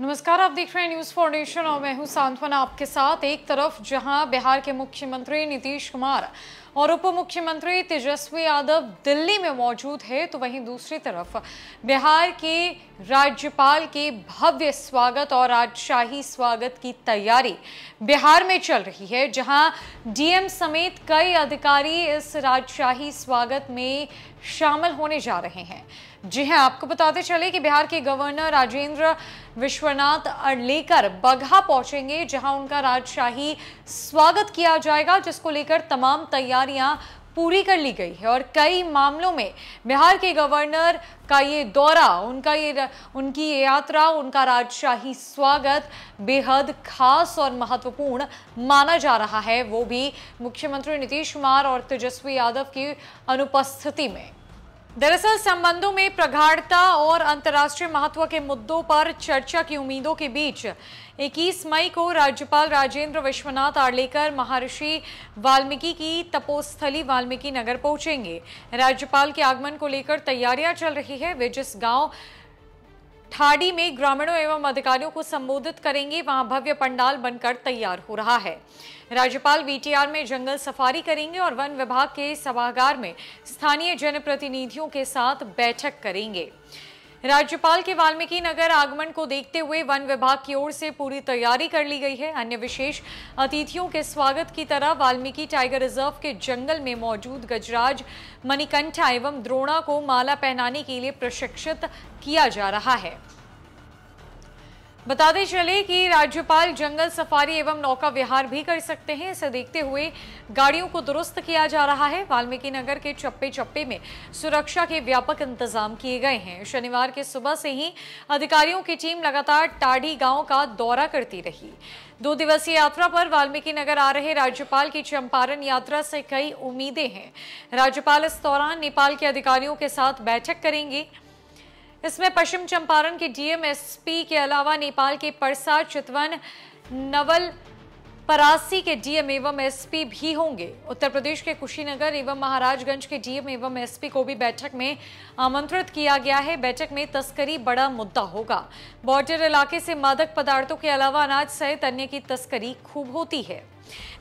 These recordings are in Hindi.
नमस्कार आप देख रहे हैं न्यूज फाउंडेशन और मैं हूं सांत्वना आपके साथ एक तरफ जहां बिहार के मुख्यमंत्री नीतीश कुमार और उप मुख्यमंत्री तेजस्वी यादव दिल्ली में मौजूद है तो वहीं दूसरी तरफ बिहार के राज्यपाल के भव्य स्वागत और राजशाही स्वागत की तैयारी बिहार में चल रही है जहां डीएम समेत कई अधिकारी इस राजशाही स्वागत में शामिल होने जा रहे हैं जी हाँ आपको बताते चले कि बिहार के गवर्नर राजेंद्र विश्वनाथ लेकर बगहा पहुंचेंगे जहां उनका राजशाही स्वागत किया जाएगा जिसको लेकर तमाम तैयारी तैयारियां पूरी कर ली गई है और कई मामलों में बिहार के गवर्नर का ये दौरा उनका ये उनकी ये यात्रा उनका राजशाही स्वागत बेहद खास और महत्वपूर्ण माना जा रहा है वो भी मुख्यमंत्री नीतीश कुमार और तेजस्वी यादव की अनुपस्थिति में दरअसल संबंधों में प्रगाढ़ता और अंतर्राष्ट्रीय महत्व के मुद्दों पर चर्चा की उम्मीदों के बीच 21 मई को राज्यपाल राजेंद्र विश्वनाथ आर्लेकर महर्षि वाल्मीकि की तपोस्थली वाल्मीकि नगर पहुंचेंगे राज्यपाल के आगमन को लेकर तैयारियां चल रही है वे जिस गांव ठाड़ी में ग्रामीणों एवं अधिकारियों को संबोधित करेंगे वहां भव्य पंडाल बनकर तैयार हो रहा है राज्यपाल वीटीआर में जंगल सफारी करेंगे और वन विभाग के सभागार में स्थानीय जनप्रतिनिधियों के साथ बैठक करेंगे राज्यपाल के वाल्मीकि नगर आगमन को देखते हुए वन विभाग की ओर से पूरी तैयारी कर ली गई है अन्य विशेष अतिथियों के स्वागत की तरह वाल्मीकि टाइगर रिजर्व के जंगल में मौजूद गजराज मणिकंठा एवं द्रोणा को माला पहनाने के लिए प्रशिक्षित किया जा रहा है बताते चले कि राज्यपाल जंगल सफारी एवं नौका विहार भी कर सकते हैं इसे देखते हुए गाड़ियों को दुरुस्त किया जा रहा है वाल्मीकि नगर के चप्पे चप्पे में सुरक्षा के व्यापक इंतजाम किए गए हैं शनिवार के सुबह से ही अधिकारियों की टीम लगातार टाडी गांव का दौरा करती रही दो दिवसीय यात्रा पर वाल्मीकि नगर आ रहे राज्यपाल की चंपारण यात्रा से कई उम्मीदें हैं राज्यपाल इस दौरान नेपाल के अधिकारियों के साथ बैठक करेंगे इसमें पश्चिम चंपारण के डीएमएसपी के अलावा नेपाल के परसा चितवन नवल परासी के डीएम एवं एसपी भी होंगे उत्तर प्रदेश के कुशीनगर एवं महाराजगंज के डीएम एवं एसपी को भी बैठक में आमंत्रित किया गया है बैठक में तस्करी बड़ा मुद्दा होगा बॉर्डर इलाके से मादक पदार्थों के अलावा अनाज सहित अन्य की तस्करी खूब होती है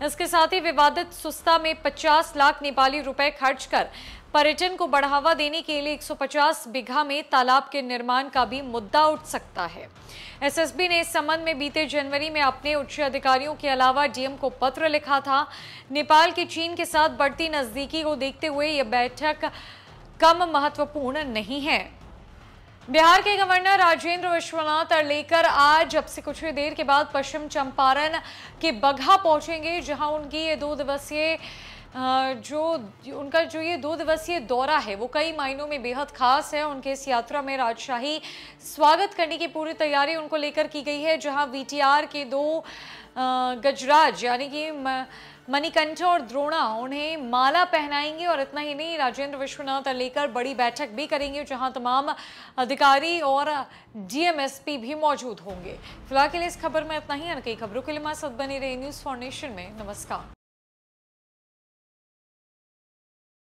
इसके साथ ही विवादित सुस्ता में 50 लाख नेपाली रुपए खर्च कर पर्यटन को बढ़ावा देने के लिए 150 बीघा में तालाब के निर्माण का भी मुद्दा उठ सकता है एसएसबी ने इस संबंध में बीते जनवरी में अपने उच्च अधिकारियों के अलावा डीएम को पत्र लिखा था नेपाल के चीन के साथ बढ़ती नजदीकी को देखते हुए यह बैठक कम महत्वपूर्ण नहीं है बिहार के गवर्नर राजेंद्र विश्वनाथ लेकर आज अब से कुछ ही देर के बाद पश्चिम चंपारण के बगहा पहुंचेंगे जहां उनकी ये दो दिवसीय जो उनका जो ये दो दिवसीय दौरा है वो कई मायनों में बेहद खास है उनके इस यात्रा में राजशाही स्वागत करने की पूरी तैयारी उनको लेकर की गई है जहां वीटीआर के दो गजराज यानी कि मणिकंठ और द्रोणा उन्हें माला पहनाएंगे और इतना ही नहीं राजेंद्र विश्वनाथ लेकर बड़ी बैठक भी करेंगे जहां तमाम अधिकारी और डीएमएसपी भी मौजूद होंगे फिलहाल के लिए इस खबर में इतना ही कई खबरों के लिए हमारे सद बनी रहे न्यूज़ फाउंडेशन में नमस्कार